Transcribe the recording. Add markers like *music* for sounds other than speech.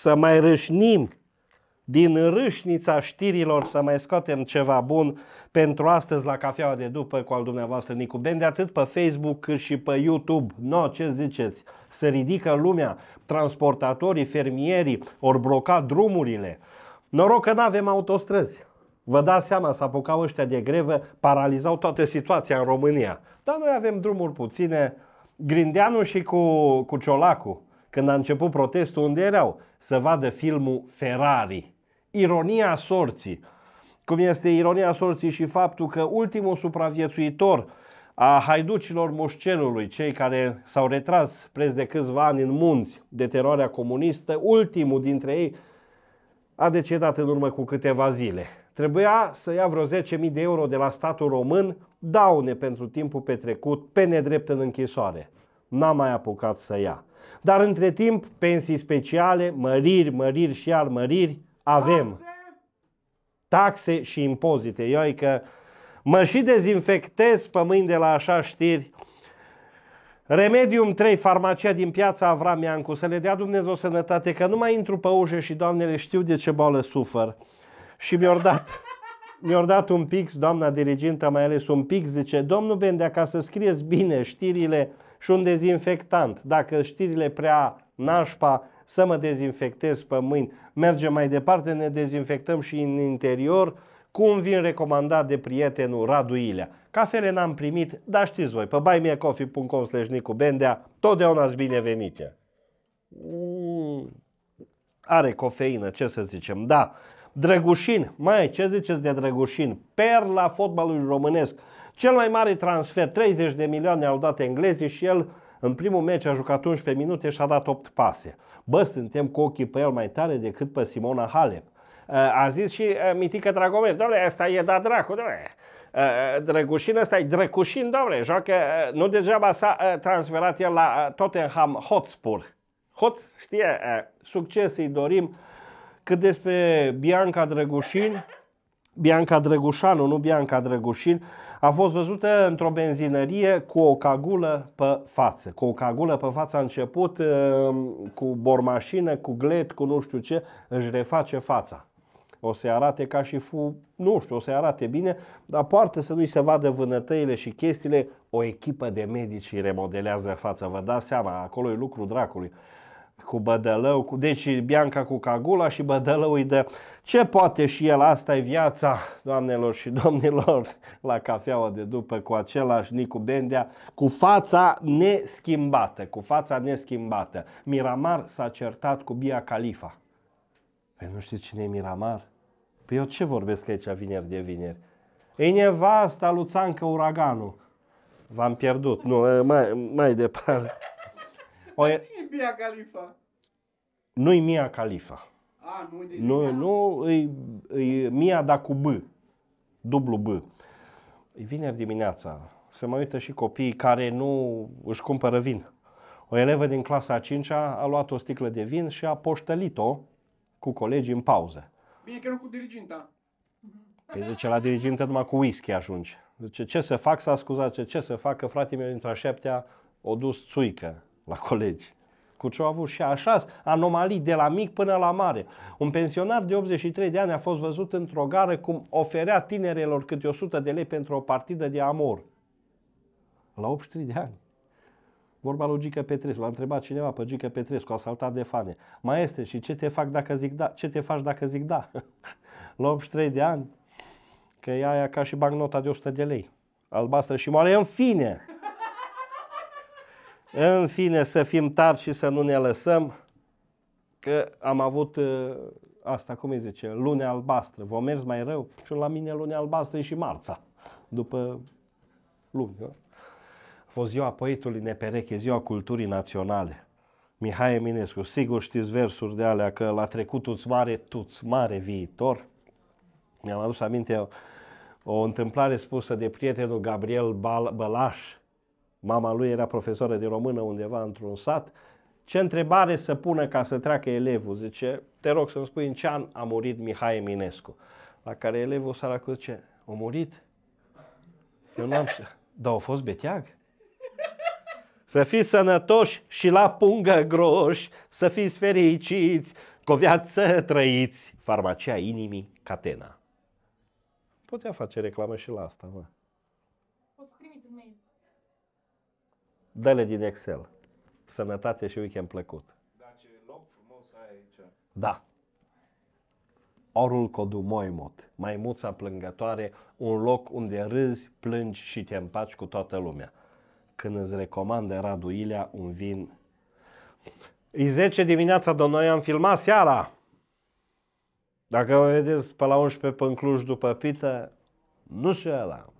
să mai râșnim din râșnița știrilor să mai scoatem ceva bun pentru astăzi la cafeaua de după cu al dumneavoastră Nicu Bende, atât pe Facebook cât și pe YouTube. No, ce ziceți? Se ridică lumea, transportatorii, fermierii, ori bloca drumurile. Noroc că nu avem autostrăzi. Vă dați seama, s-a apucat ăștia de grevă, paralizau toată situația în România. Dar noi avem drumuri puține, Grindeanu și cu, cu Ciolacu când a început protestul, unde erau? Să vadă filmul Ferrari. Ironia sorții. Cum este ironia sorții și faptul că ultimul supraviețuitor a haiducilor moșcelului, cei care s-au retras preț de câțiva ani în munți de teroarea comunistă, ultimul dintre ei a decedat în urmă cu câteva zile. Trebuia să ia vreo 10.000 de euro de la statul român, daune pentru timpul petrecut pe nedrept în închisoare. N-a mai apucat să ia. Dar între timp, pensii speciale, măriri, măriri și al măriri, avem. Taxe și impozite. Eu că mă și dezinfectez pe mâini de la așa știri. Remedium 3, farmacia din piața Avram Iancu, să le dea Dumnezeu sănătate, că nu mai intru pe ușă și doamnele știu de ce boală sufăr. Și mi-au dat, mi dat un pix, doamna dirigintă, mai ales un pix, zice, domnul Bendea, ca să scrieți bine știrile, și un dezinfectant. Dacă știrile prea nașpa, să mă dezinfectez pe mâini. Mergem mai departe, ne dezinfectăm și în interior, cum vin recomandat de prietenul Radu Ilea. Cafele n-am primit, dar știți voi, pe buymeacoffee.com slash Nicu Bendea, totdeauna ați binevenite. Mm. Are cofeină, ce să zicem, da. Drăgușin, mai ce ziceți de Drăgușin? Perla fotbalului românesc. Cel mai mare transfer, 30 de milioane au dat englezii și el în primul meci a jucat 11 minute și a dat 8 pase. Bă, suntem cu ochii pe el mai tare decât pe Simona Halep. Eh, a zis și eh, Mitică Dragomir, doamne, asta e da dracu, doamne. Eh, Drăgușin ăsta e Drăgușin, doamne, joacă, nu degeaba s-a transferat el la Tottenham Hotspur. Hot, știe, succes îi dorim, cât despre Bianca Drăgușin, Bianca Drăgușanu, nu Bianca Drăgușin, a fost văzută într-o benzinărie cu o cagulă pe față. Cu o cagulă pe față a început uh, cu bormașină, cu glet, cu nu știu ce, își reface fața. O să-i arate ca și fu, nu știu, o să-i arate bine, dar poartă să nu-i se vadă vânătăile și chestiile. O echipă de medici remodelează fața, vă dați seama, acolo e lucru dracului cu Bădălău, cu, deci Bianca cu Cagula și Bădălău îi dă ce poate și el, asta e viața, doamnelor și domnilor, *laughs* la cafeaua de după cu același Nicu Bendea, cu fața neschimbată, cu fața neschimbată. Miramar s-a certat cu Bia Califa. Păi nu știți cine e Miramar? Păi eu ce vorbesc aici vineri de vineri? E nevasta lui Țancă uraganu. V-am pierdut. Nu, mai, mai departe. O... Dar e Mia Khalifa? Nu-i Mia Khalifa. A, nu, de nu, Mia? nu e, e Mia, dar cu B. Dublu B. E vineri dimineața. Se mai uită și copiii care nu își cumpără vin. O elevă din clasa a 5-a a luat o sticlă de vin și a poștălit-o cu colegii în pauză. Bine că nu cu diriginta. Păi zice, la dirigintă numai cu whisky ajunge. Zice, ce să fac, s-a scuzat, ce să fac, că fratele meu dintre a șaptea o dus țuică la colegi. cu ce au avut și așa anomalii de la mic până la mare. Un pensionar de 83 de ani a fost văzut într-o gară cum oferea tinerelor câte 100 de lei pentru o partidă de amor. La 83 de ani. Vorba lui Gică Petrescu. L-a întrebat cineva pe Gică Petrescu, asaltat de fane. Maestre, și ce te, fac dacă zic da? ce te faci dacă zic da? *laughs* la 83 de ani, că e aia ca și bagnota de 100 de lei. Albastră și moale. În fine! În fine, să fim tari și să nu ne lăsăm, că am avut uh, asta, cum îi zice, lunea albastră. Vom mers mai rău? Și păi la mine lunea albastră e și marța, după luni. A fost ziua poetului Nepereche, ziua culturii naționale. Mihai Eminescu, sigur știți versuri de alea că la trecutul-ți mare, tu mare viitor. Mi-am adus aminte o, o întâmplare spusă de prietenul Gabriel Bal- Bălaș, mama lui era profesoră de română undeva într-un sat, ce întrebare să pună ca să treacă elevul? Zice, te rog să-mi spui în ce an a murit Mihai Eminescu. La care elevul s-a săracu zice, a murit? Eu n-am știut. Dar a fost beteag? *laughs* Să fiți sănătoși și la pungă groși, să fiți fericiți, cu o viață trăiți. Farmacia inimii, Catena. Putea face reclamă și la asta, mă. dă-le din Excel. Sănătate și weekend plăcut. Da, ce loc frumos ai aici. Da. Orul Codu Moimot, maimuța plângătoare, un loc unde râzi, plângi și te împaci cu toată lumea. Când îți recomandă Radu Ilea un vin... E 10 dimineața, noi am filmat seara. Dacă vă vedeți pe la 11 pe Cluj după pită, nu și ăla.